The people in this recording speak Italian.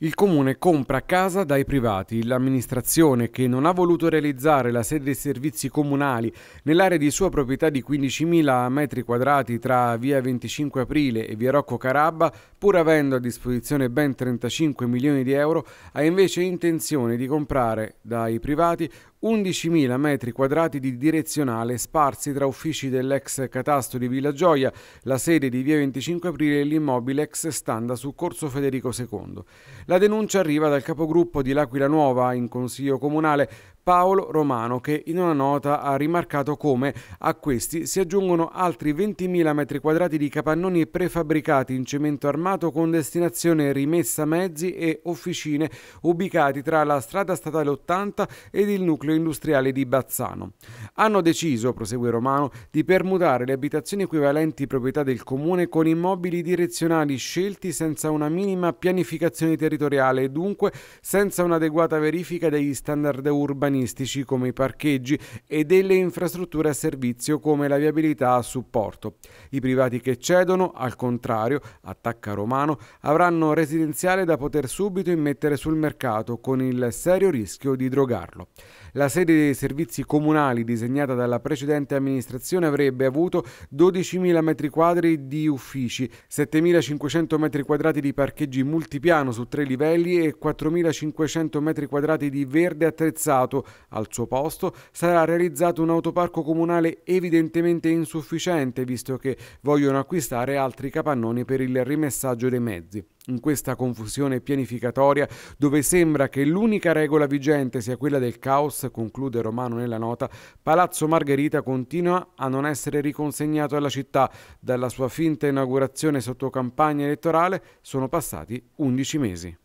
Il comune compra casa dai privati. L'amministrazione, che non ha voluto realizzare la sede dei servizi comunali nell'area di sua proprietà di 15.000 m2 tra via 25 aprile e via Rocco Carabba, pur avendo a disposizione ben 35 milioni di euro, ha invece intenzione di comprare dai privati 11.000 metri quadrati di direzionale sparsi tra uffici dell'ex catasto di Villa Gioia, la sede di via 25 aprile e l'immobile ex standa su Corso Federico II. La denuncia arriva dal capogruppo di L'Aquila Nuova in Consiglio Comunale, Paolo Romano, che in una nota ha rimarcato come a questi si aggiungono altri 20.000 metri quadrati di capannoni prefabbricati in cemento armato con destinazione rimessa mezzi e officine ubicati tra la strada statale 80 ed il nucleo industriale di Bazzano. Hanno deciso, prosegue Romano, di permutare le abitazioni equivalenti proprietà del comune con immobili direzionali scelti senza una minima pianificazione territoriale e dunque senza un'adeguata verifica degli standard urbanistici come i parcheggi e delle infrastrutture a servizio come la viabilità a supporto. I privati che cedono, al contrario, attacca Romano, avranno residenziale da poter subito immettere sul mercato con il serio rischio di drogarlo. La sede dei servizi comunali disegnata dalla precedente amministrazione avrebbe avuto 12.000 m2 di uffici, 7.500 m2 di parcheggi multipiano su tre livelli e 4.500 m2 di verde attrezzato. Al suo posto sarà realizzato un autoparco comunale evidentemente insufficiente, visto che vogliono acquistare altri capannoni per il rimessaggio dei mezzi. In questa confusione pianificatoria, dove sembra che l'unica regola vigente sia quella del caos, conclude Romano nella nota, Palazzo Margherita continua a non essere riconsegnato alla città. Dalla sua finta inaugurazione sotto campagna elettorale sono passati 11 mesi.